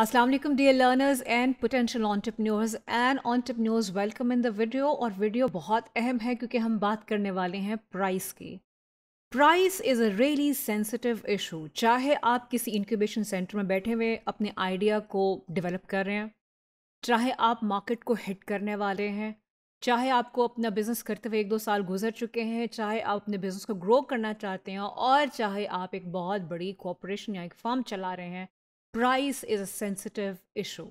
Aslam dear learners and potential entrepreneurs and entrepreneurs welcome in the video और video बहुत अहम है क्योंकि हम बात करने वाले हैं प्राइस की price is a really sensitive issue चाहे आप किसी इंक्यूबेशन सेंटर में बैठे हुए अपने आइडिया को डेवलप कर रहे हैं चाहे आप मार्केट को हिट करने वाले हैं चाहे आपको अपना बिज़नेस करते हुए एक दो साल गुजर चुके हैं चाहे आप अपने बिज़नेस को ग्रो करना चाहते हैं और चाहे आप एक बहुत बड़ी कॉपरेशन या एक फर्म चला रहे हैं price is a sensitive issue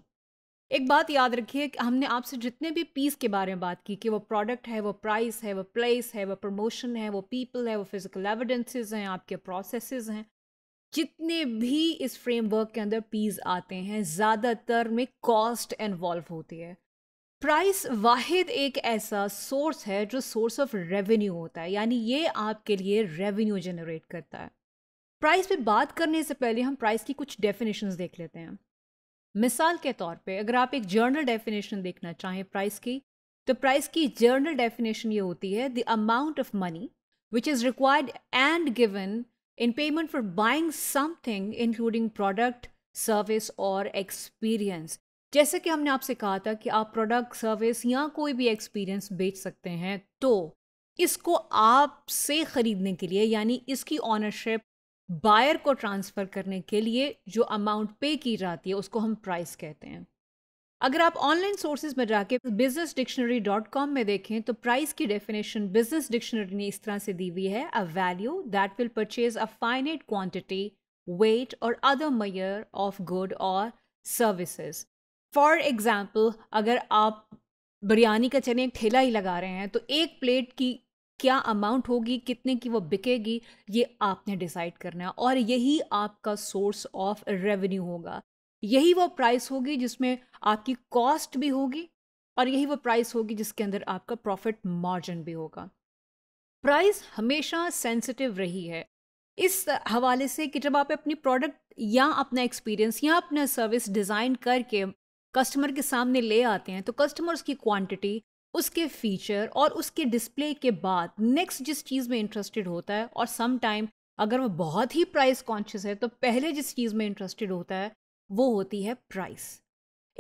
एक बात याद रखिए कि हमने आपसे जितने भी पीस के बारे में बात की कि वो प्रोडक्ट है वो प्राइस है वो प्लेस है वो प्रमोशन है वो पीपल है वो फिजिकल एविडेंसेस हैं आपके प्रोसेसेस हैं जितने भी इस फ्रेमवर्क के अंदर पीस आते हैं ज़्यादातर में कॉस्ट इन्वॉल्व होती है प्राइस वाहिद एक ऐसा सोर्स है जो सोर्स ऑफ रेवेन्यू होता है यानी ये आपके लिए रेवेन्यू जनरेट करता है प्राइस पे बात करने से पहले हम प्राइस की कुछ डेफिनेशंस देख लेते हैं मिसाल के तौर पे अगर आप एक जर्नल डेफिनेशन देखना चाहें प्राइस की तो प्राइस की जर्नल डेफिनेशन ये होती है the amount of money which is required and given in payment for buying something including product service और एक्सपीरियंस जैसे कि हमने आपसे कहा था कि आप प्रोडक्ट सर्विस या कोई भी एक्सपीरियंस बेच सकते हैं तो इसको आपसे ख़रीदने के लिए यानी इसकी ऑनरशिप बायर को ट्रांसफ़र करने के लिए जो अमाउंट पे की जाती है उसको हम प्राइस कहते हैं अगर आप ऑनलाइन सोर्सेज में जाके बिजनेस डिक्शनरी डॉट कॉम में देखें तो प्राइस की डेफिनेशन बिजनेस डिक्शनरी ने इस तरह से दी हुई है a value that will purchase a finite quantity weight or other measure of good or services for example अगर आप बिरयानी का चने एक ठेला ही लगा रहे हैं तो एक प्लेट की क्या अमाउंट होगी कितने की वो बिकेगी ये आपने डिसाइड करना है और यही आपका सोर्स ऑफ रेवेन्यू होगा यही वो प्राइस होगी जिसमें आपकी कॉस्ट भी होगी और यही वो प्राइस होगी जिसके अंदर आपका प्रॉफिट मार्जिन भी होगा प्राइस हमेशा सेंसिटिव रही है इस हवाले से कि जब आप अपनी प्रोडक्ट या अपना एक्सपीरियंस या अपना सर्विस डिज़ाइन करके कस्टमर के सामने ले आते हैं तो कस्टमर उसकी क्वांटिटी उसके फीचर और उसके डिस्प्ले के बाद नेक्स्ट जिस चीज़ में इंटरेस्टेड होता है और सम टाइम अगर वो बहुत ही प्राइस कॉन्शियस है तो पहले जिस चीज़ में इंटरेस्टेड होता है वो होती है प्राइस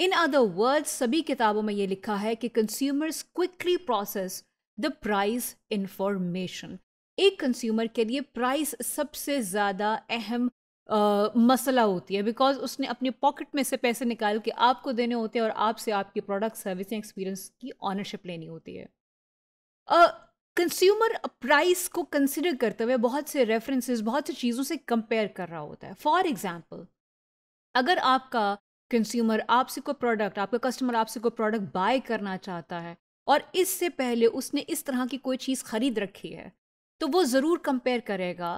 इन अदर वर्ड्स सभी किताबों में ये लिखा है कि consumers quickly process the price information एक कंज्यूमर के लिए प्राइस सबसे ज़्यादा अहम मसला होती है बिकॉज उसने अपने पॉकेट में से पैसे निकाल के आपको देने होते हैं और आपसे आपके प्रोडक्ट सर्विस एक्सपीरियंस की ऑनरशिप लेनी होती है कंज्यूमर प्राइस को कंसिडर करते हुए बहुत से रेफरेंसेस बहुत सी चीज़ों से कंपेयर कर रहा होता है फॉर एग्ज़ाम्पल अगर आपका कंज्यूमर आपसे कोई प्रोडक्ट आपका कस्टमर आपसे कोई प्रोडक्ट बाय करना चाहता है और इससे पहले उसने इस तरह की कोई चीज़ खरीद रखी है तो वो ज़रूर कंपेयर करेगा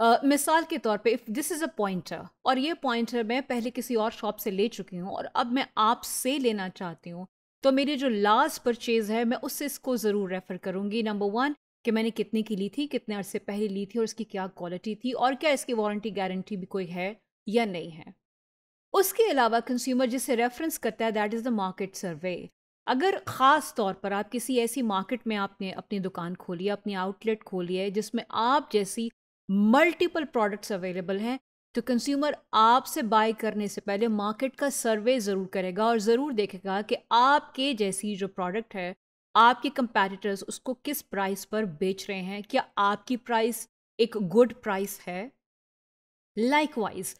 मिसाल के तौर पे if this is a pointer और ये पॉइंटर मैं पहले किसी और शॉप से ले चुकी हूँ और अब मैं आपसे लेना चाहती हूँ तो मेरी जो लास्ट परचेज़ है मैं उससे इसको ज़रूर रेफ़र करूँगी नंबर वन कि मैंने कितने की ली थी कितने अर्से पहले ली थी और इसकी क्या क्वालिटी थी और क्या इसकी वारंटी गारंटी भी कोई है या नहीं है उसके अलावा कंज्यूमर जिसे रेफरेंस करता है that is the market survey अगर ख़ास तौर पर आप किसी ऐसी मार्केट में आपने अपनी दुकान खोली है अपनी आउटलेट खोली है जिसमें आप जैसी मल्टीपल प्रोडक्ट्स अवेलेबल हैं तो कंज्यूमर आपसे बाय करने से पहले मार्केट का सर्वे ज़रूर करेगा और ज़रूर देखेगा कि आपके जैसी जो प्रोडक्ट है आपके कंपेटिटर्स उसको किस प्राइस पर बेच रहे हैं क्या आपकी प्राइस एक गुड प्राइस है लाइकवाइज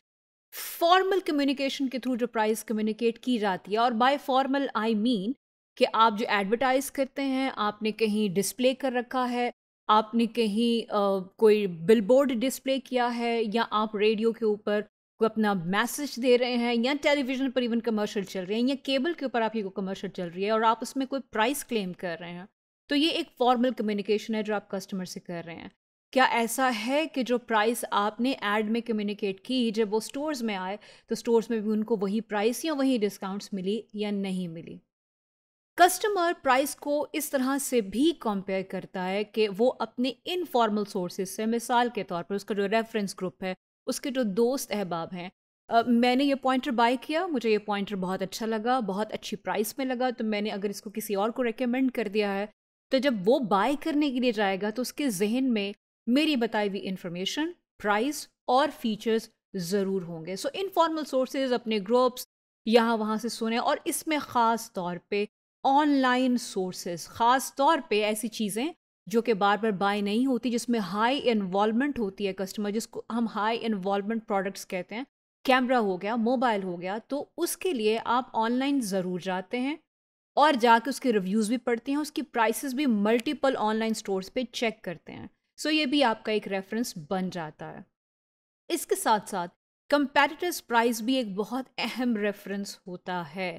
फॉर्मल कम्युनिकेशन के थ्रू जो प्राइस कम्युनिकेट की जाती है और बाय फॉर्मल आई मीन कि आप जो एडवर्टाइज करते हैं आपने कहीं डिस्प्ले कर रखा है आपने कहीं आ, कोई बिलबोर्ड डिस्प्ले किया है या आप रेडियो के ऊपर को अपना मैसेज दे रहे हैं या टेलीविज़न पर इवन कमर्शियल चल रहे हैं या केबल के ऊपर आपकी को कमर्शियल चल रही है और आप उसमें कोई प्राइस क्लेम कर रहे हैं तो ये एक फॉर्मल कम्युनिकेशन है जो आप कस्टमर से कर रहे हैं क्या ऐसा है कि जो प्राइस आपने एड में कम्युनिकेट की जब वो स्टोर्स में आए तो स्टोर्स में भी उनको वही प्राइस या वही डिस्काउंट्स मिली या नहीं मिली कस्टमर प्राइस को इस तरह से भी कंपेयर करता है कि वो अपने इनफॉर्मल सोर्सेज से मिसाल के तौर पर उसका जो रेफरेंस ग्रुप है उसके जो दोस्त अहबाब हैं Uh, मैंने ये पॉइंटर बाय किया मुझे ये पॉइंटर बहुत अच्छा लगा बहुत अच्छी प्राइस में लगा तो मैंने अगर इसको किसी और को रिकमेंड कर दिया है तो जब वो बाय करने के लिए जाएगा तो उसके जहन में मेरी बताई हुई इन्फॉर्मेशन प्राइस और फीचर्स ज़रूर होंगे सो इनफॉर्मल सोर्सेज अपने ग्रुप्स यहाँ वहाँ से सुने और इसमें ख़ास तौर पर ऑनलाइन सोर्सेज ख़ास तौर पे ऐसी चीज़ें जो कि बार बार बाय नहीं होती जिसमें हाई इन्वॉलमेंट होती है कस्टमर जिसको हम हाई इन्वॉलमेंट प्रोडक्ट्स कहते हैं कैमरा हो गया मोबाइल हो गया तो उसके लिए आप ऑनलाइन ज़रूर जाते हैं और जाके उसके रिव्यूज़ भी पढ़ते हैं उसकी प्राइसेस भी मल्टीपल ऑनलाइन स्टोर्स पे चेक करते हैं सो ये भी आपका एक रेफरेंस बन जाता है इसके साथ साथ कंपेटिटर्स प्राइस भी एक बहुत अहम रेफरेंस होता है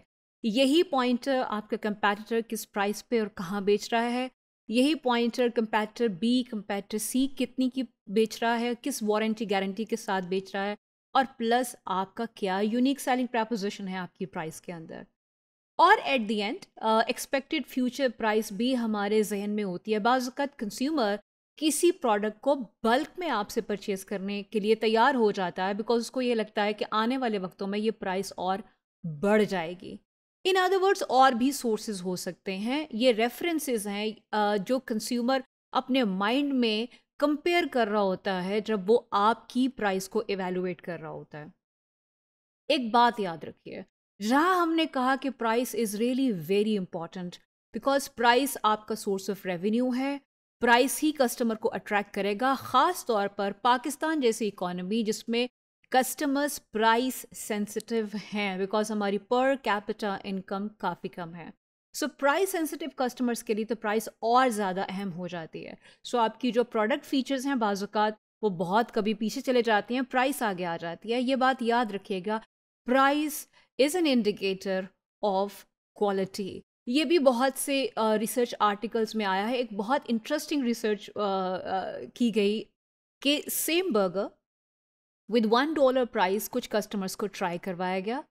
यही पॉइंटर uh, आपका कंपेटिटर किस प्राइस पे और कहाँ बेच रहा है यही pointer competitor B competitor C कितनी की बेच रहा है किस वारंटी गारंटी के साथ बेच रहा है और प्लस आपका क्या यूनिक सेलिंग प्रपोजिशन है आपकी प्राइस के अंदर और at the end expected future price भी हमारे जहन में होती है बाज़त कंज्यूमर किसी प्रोडक्ट को बल्क में आपसे परचेज करने के लिए तैयार हो जाता है बिकॉज उसको ये लगता है कि आने वाले वक्तों में ये प्राइस और बढ़ जाएगी इन अदर वर्ड्स और भी सोर्सेज हो सकते हैं ये रेफरेंसेज हैं जो कंज्यूमर अपने माइंड में कंपेयर कर रहा होता है जब वो आपकी प्राइस को इवेलुएट कर रहा होता है एक बात याद रखिए जहाँ हमने कहा कि price is really very important because price आपका सोर्स ऑफ रेवेन्यू है प्राइस ही कस्टमर को अट्रैक्ट करेगा ख़ास तौर पर पाकिस्तान जैसी इकोनॉमी जिसमें कस्टमर्स प्राइस सेंसिटिव हैं बिकॉज हमारी पर कैपिटा इनकम काफ़ी कम है सो प्राइस सेंसिटिव कस्टमर्स के लिए तो प्राइस और ज़्यादा अहम हो जाती है सो so, आपकी जो प्रोडक्ट फीचर्स हैं बाजुकात वो बहुत कभी पीछे चले जाती हैं प्राइस आगे आ जाती है ये बात याद रखिएगा price is an indicator of quality ये भी बहुत से रिसर्च uh, आर्टिकल्स में आया है एक बहुत इंटरेस्टिंग रिसर्च uh, uh, की गई कि same burger with one dollar price कुछ कस्टमर्स को ट्राई करवाया गया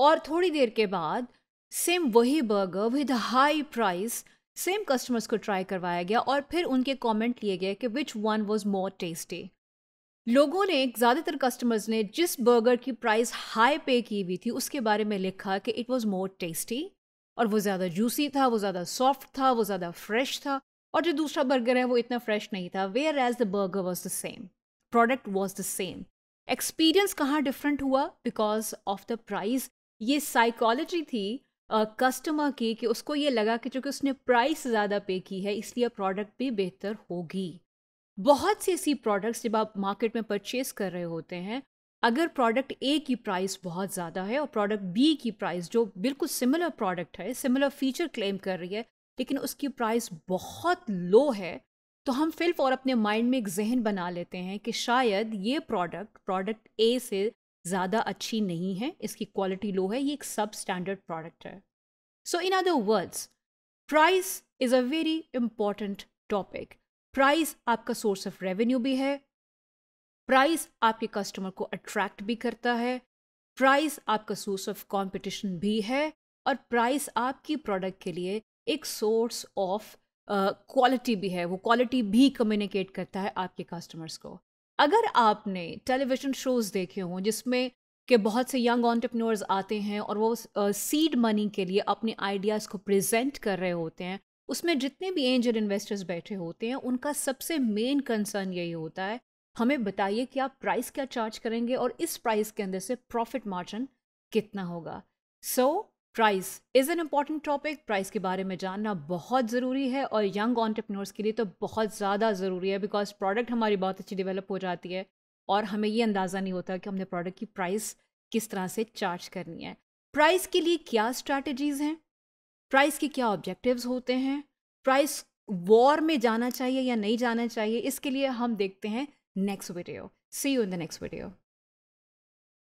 और थोड़ी देर के बाद सेम वही burger with high price same customers को ट्राई करवाया गया और फिर उनके कमेंट लिए गए कि which one was more tasty लोगों ने ज़्यादातर कस्टमर्स ने जिस बर्गर की प्राइस हाई पे की हुई थी उसके बारे में लिखा कि इट वाज मोर टेस्टी और वो ज़्यादा जूसी था वो ज़्यादा सॉफ्ट था वो ज़्यादा फ्रेश था और जो दूसरा बर्गर है वो इतना फ्रेश नहीं था whereas the burger was the same product was the same experience कहाँ डिफरेंट हुआ बिकॉज ऑफ द प्राइस ये साइकोलॉजी थी कस्टमर uh, की कि उसको ये लगा कि चूँकि उसने प्राइस ज़्यादा पे की है इसलिए प्रोडक्ट भी बेहतर होगी बहुत सी ऐसी प्रोडक्ट्स जब आप मार्केट में परचेस कर रहे होते हैं अगर प्रोडक्ट ए की प्राइस बहुत ज़्यादा है और प्रोडक्ट बी की प्राइस जो बिल्कुल सिमिलर प्रोडक्ट है सिमिलर फीचर क्लेम कर रही है लेकिन उसकी प्राइस बहुत लो है तो हम फिल्फ और अपने माइंड में एक जहन बना लेते हैं कि शायद ये प्रोडक्ट प्रोडक्ट ए से ज़्यादा अच्छी नहीं है इसकी क्वालिटी लो है ये एक सब स्टैंडर्ड प्रोडक्ट है so in other words price is a very important topic price आपका सोर्स ऑफ रेवेन्यू भी है प्राइस आपके कस्टमर को अट्रैक्ट भी करता है प्राइस आपका सोर्स ऑफ कंपटीशन भी है और प्राइस आपकी प्रोडक्ट के लिए एक सोर्स ऑफ क्वालिटी भी है वो क्वालिटी भी कम्युनिकेट करता है आपके कस्टमर्स को अगर आपने टेलीविज़न शोज़ देखे हों जिसमें कि बहुत से यंग ऑन्टरप्रनोर्स आते हैं और वो सीड uh, मनी के लिए अपने आइडियाज़ को प्रेजेंट कर रहे होते हैं उसमें जितने भी एंजल इन्वेस्टर्स बैठे होते हैं उनका सबसे मेन कंसर्न यही होता है हमें बताइए कि आप प्राइस क्या चार्ज करेंगे और इस प्राइस के अंदर से प्रॉफिट मार्जिन कितना होगा so so, price is an important topic price के बारे में जानना बहुत ज़रूरी है और यंग ऑन्टरप्रनोर्स के लिए तो बहुत ज़्यादा ज़रूरी है बिकॉज प्रोडक्ट हमारी बहुत अच्छी डेवलप हो जाती है और हमें ये अंदाज़ा नहीं होता कि हमने प्रोडक्ट की प्राइस किस तरह से चार्ज करनी है प्राइस के लिए क्या स्ट्रैटेजीज़ हैं प्राइस के क्या ऑब्जेक्टिव्स होते हैं प्राइस वॉर में जाना चाहिए या नहीं जाना चाहिए इसके लिए हम देखते हैं next video see you in the next video